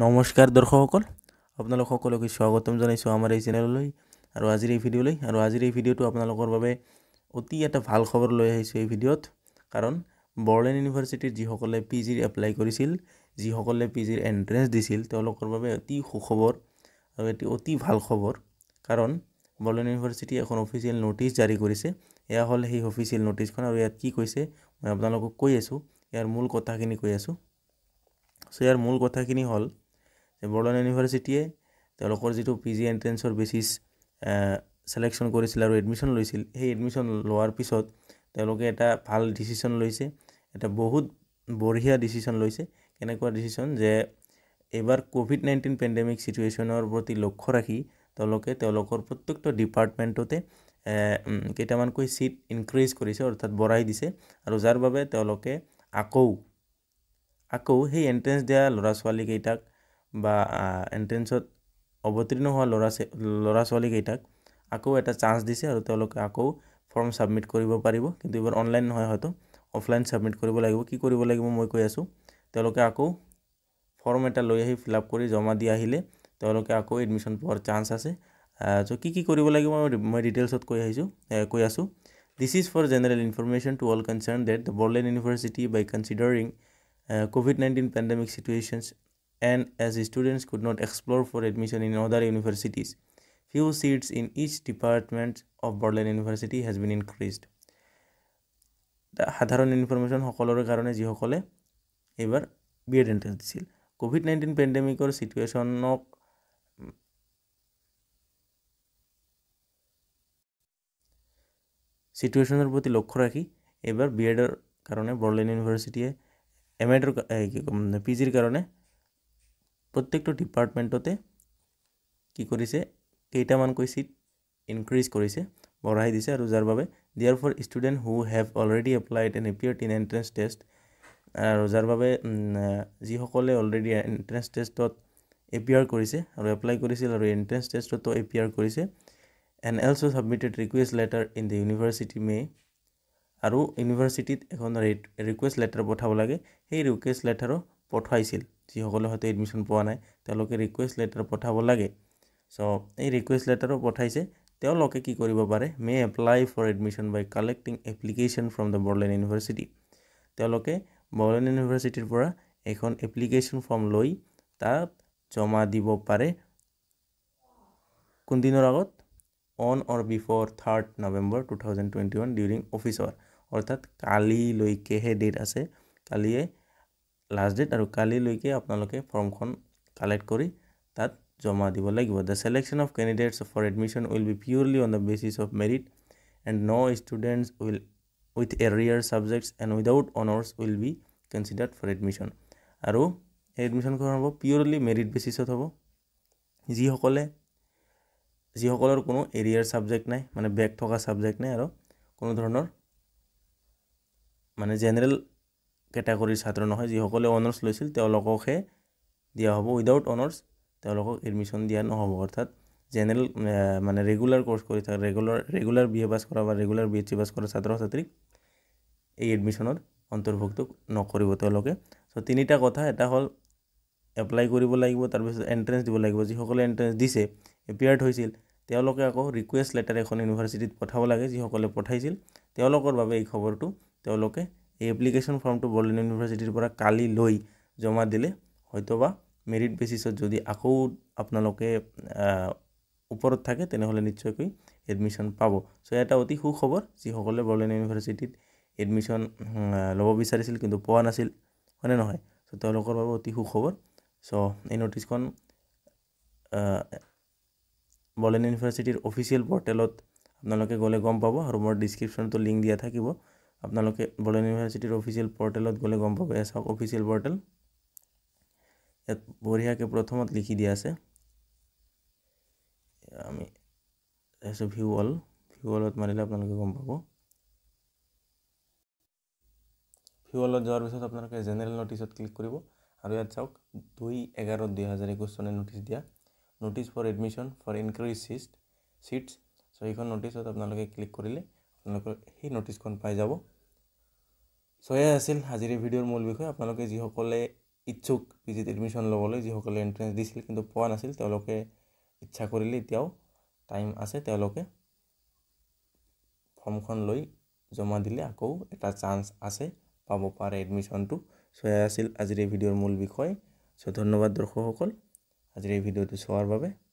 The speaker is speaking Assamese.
নমস্কাৰ দৰ্শকসকল আপোনালোক সকলোকে স্বাগতম জনাইছোঁ আমাৰ এই চেনেললৈ আৰু আজিৰ এই ভিডিঅ'লৈ আৰু আজিৰ এই ভিডিঅ'টো আপোনালোকৰ বাবে অতি এটা ভাল খবৰ লৈ আহিছোঁ এই ভিডিঅ'ত কাৰণ বৰলেন ইউনিভাৰ্চিটিৰ যিসকলে পি জিৰ এপ্লাই কৰিছিল যিসকলে পি জিৰ এণ্ট্ৰেঞ্চ দিছিল তেওঁলোকৰ বাবে অতি সুখবৰ আৰু এটি অতি ভাল খবৰ কাৰণ বৰলেন ইউনিভাৰ্চিটি এখন অফিচিয়েল নটিছ জাৰি কৰিছে এয়া হ'ল সেই অফিচিয়েল নটিছখন আৰু ইয়াত কি কৈছে মই আপোনালোকক কৈ আছোঁ ইয়াৰ মূল কথাখিনি কৈ আছোঁ চ' ইয়াৰ মূল কথাখিনি হ'ল বৰ্ডন ইউনিভাৰ্চিটিয়ে তেওঁলোকৰ যিটো পি জি এণ্ট্ৰেঞ্চৰ বেচিছ ছেলেকশ্যন কৰিছিল আৰু এডমিশ্যন লৈছিল সেই এডমিশ্যন লোৱাৰ পিছত তেওঁলোকে এটা ভাল ডিচিশ্যন লৈছে এটা বহুত বঢ়িয়া ডিচিশ্যন লৈছে কেনেকুৱা ডিচিশ্যন যে এইবাৰ ক'ভিড নাইণ্টিন পেণ্ডেমিক ছিটুৱেশ্যনৰ প্ৰতি লক্ষ্য ৰাখি তেওঁলোকে তেওঁলোকৰ প্ৰত্যেকটো ডিপাৰ্টমেণ্টতে কেইটামানকৈ ছিট ইনক্ৰিজ কৰিছে অৰ্থাৎ বঢ়াই দিছে আৰু যাৰ বাবে তেওঁলোকে আকৌ আকৌ সেই এণ্ট্ৰেঞ্চ দিয়া ল'ৰা ছোৱালীকেইটাক বা এণ্ট্ৰেঞ্চত অৱতীৰ্ণ হোৱা ল'ৰা ল'ৰা ছোৱালীকেইটাক আকৌ এটা চান্স দিছে আৰু তেওঁলোকে আকৌ ফৰ্ম ছাবমিট কৰিব পাৰিব কিন্তু এইবাৰ অনলাইন নহয় হয়তো অফলাইন ছাবমিট কৰিব লাগিব কি কৰিব লাগিব মই কৈ আছোঁ তেওঁলোকে আকৌ ফৰ্ম এটা লৈ আহি ফিল আপ কৰি জমা দি আহিলে তেওঁলোকে আকৌ এডমিশ্যন পোৱাৰ চান্স আছে চ' কি কি কৰিব লাগিব মই ডিটেইলছত কৈ আহিছোঁ কৈ আছোঁ this is for general information to all concern that the Bodoland university by considering COVID nineteen pandemic situations and as students could not explore for admission in other universities, few seats in each department of Berlin University has been increased. সাধাৰণ ইনফৰমেশ্যন সকলোৰে কাৰণে যিসকলে এইবাৰ বি এড এণ্ট্ৰেঞ্চ দিছিল ক'ভিড নাইণ্টিন পেণ্ডেমিকৰ ছিটুৱেশ্যনক ছিটুৱেশ্যনৰ প্ৰতি লক্ষ্য ৰাখি এইবাৰ বি এডৰ কাৰণে বৰলেন ইউনিভাৰ্চিটিয়ে এম এডৰ পি জিৰ কাৰণে প্ৰত্যেকটো ডিপাৰ্টমেণ্টতে কি কৰিছে কেইটামানকৈ ছিট ইনক্ৰিজ কৰিছে বঢ়াই দিছে আৰু যাৰ বাবে dear for student who have already applied and appear in entrance test আৰু যাৰ বাবে যিসকলে অলৰেডি এণ্ট্ৰেঞ্চ টেষ্টত এপিয়াৰ কৰিছে আৰু এপ্লাই কৰিছিল আৰু এণ্ট্ৰেঞ্চ টেষ্টতো এপিয়াৰ কৰিছে and also' submitted request letter in the university may আৰু ইউনিভাৰ্চিটিত এখন ৰিকুৱেষ্ট লেটাৰ পঠাব লাগে সেই ৰিকুৱেষ্ট লেটাৰো পঠাইছিল যিসকলে হয়তো এডমিশ্যন পোৱা নাই তেওঁলোকে ৰিকুৱেষ্ট লেটাৰ পঠাব লাগে চ' এই ৰিকুৱেষ্ট লেটাৰো পঠাইছে তেওঁলোকে কি কৰিব পাৰে may apply for admission by collecting application from the Bodoland university তেওঁলোকে বৰ্লেন ইউনিভাৰ্চিটিৰ পৰা এখন এপ্লিকেশ্যন ফৰ্ম লৈ তাত জমা দিব পাৰে কোনদিনৰ আগত on or before third November two thousand twenty one during office hour অৰ্থাৎ কালিলৈকেহে ডেট আছে কালিয়ে লাষ্ট ডেট আৰু কালিলৈকে আপোনালোকে ফৰ্মখন কালেক্ট কৰি তাত জমা দিব লাগিব the selection of candidates for admission will be purely on the basis of merit and no' students will with arrear subjects and without honours will be considered for admission আৰু সেই এডমিশ্যনখন হ'ব পিয়'ৰলি মেৰিট বেচিছত হ'ব যিসকলে যিসকলৰ কোনো এৰিয়াৰ ছাবজেক্ট নাই মানে বেগ থকা ছাবজেক্ট নাই আৰু কোনো ধৰণৰ মানে জেনেৰেল কেটাগৰিৰ ছাত্ৰ নহয় যিসকলে অনাৰ্স লৈছিল তেওঁলোককহে দিয়া হব উইদাউট তেওঁলোকক এডমিশ্যন দিয়া নহব অৰ্থাৎ জেনেৰেল মানে ৰেগুলাৰ ৰেগুলাৰ কৰি কৰে regular regular B A pass কৰা বা ৰেগুলাৰ বি চি পাছ কৰা ছাত্ৰ ছাত্ৰীক এই এডমিশনেৰ অন্তৰ্ভুক্ত নকৰিব তেওঁলোকে চ' তিনিটা কথা এটা হল এপ্লাই কৰিব লাগিব তাৰপিছত এন্ট্ৰেন্স দিব লাগিব যিসকলে এন্ট্ৰেন্স দিছে এপিয়াৰ্ড হৈছিল তেওঁলোকে আকৌ ৰিকুৱেষ্ট লেটাৰ এখন ইউনিভাৰ্চিটিত পঠাব লাগে যিসকলে পঠাইছিল তেওঁলোকৰ বাবে এই খবৰটো তেওঁলোকে এই এপ্লিকেশ্যন ফৰ্মটো বৰ্লিন ইউনিভাৰ্চিটিৰ পৰা কালি লৈ জমা দিলে হয়তোবা মেৰিট বেচিছত যদি আকৌ আপোনালোকে ওপৰত থাকে তেনেহ'লে নিশ্চয়কৈ এডমিশ্যন পাব চ' এটা অতি সুখবৰ যিসকলে বৰ্লিন ইউনিভাৰ্চিটিত এডমিশ্যন ল'ব বিচাৰিছিল কিন্তু পোৱা নাছিল হয়নে নহয় চ' তেওঁলোকৰ বাবে অতি সুখবৰ চ' এই নটিছখন বৰ্লিন ইউনিভাৰ্চিটিৰ অফিচিয়েল পৰ্টেলত আপোনালোকে গ'লে গম পাব আৰু মোৰ ডিছক্ৰিপশ্যনতো লিংক দিয়া থাকিব আপোনালোকে বৰদোৱা ইউনিভাৰ্চিটিৰ অফিচিয়েল পৰ্টেলত গ'লে গম পাব ইয়াত চাওক অফিচিয়েল পৰ্টেল ইয়াত বঢ়িয়াকৈ প্ৰথমত লিখি দিয়া আছে আমি আছে ভিউ অল ভিউ অলত মাৰিলে আপোনালোকে গম পাব ভিউ অলত যোৱাৰ পিছত আপোনালোকে জেনেৰেল ন'টিছত ক্লিক কৰিব আৰু ইয়াত চাওক দুই এঘাৰ দুহেজাৰ একৈছ চনে নটিচ দিয়া notice for admission for inquiry চিষ্ট চিটছ চ' সেইখন ন'টিছত আপোনালোকে ক্লিক কৰিলে আপোনালোকৰ সেই ন'টিছখন পাই যাব চ' এয়াই আছিল আজিৰ এই ভিডিঅ'ৰ মূল বিষয় আপোনালোকে যিসকলে ইচ্ছুক পি জিত এডমিশ্যন ল'বলৈ যিসকলে এণ্ট্ৰেঞ্চ দিছিল কিন্তু পোৱা নাছিল তেওঁলোকে ইচ্ছা কৰিলে এতিয়াও টাইম আছে তেওঁলোকে ফৰ্মখন লৈ জমা দিলে আকৌ এটা চান্স আছে পাব পাৰে এডমিশ্যনটো চ' এয়া আছিল আজিৰ এই ভিডিঅ'ৰ মূল বিষয় চ' ধন্যবাদ দৰ্শকসকল আজিৰ এই ভিডিঅ'টো চোৱাৰ বাবে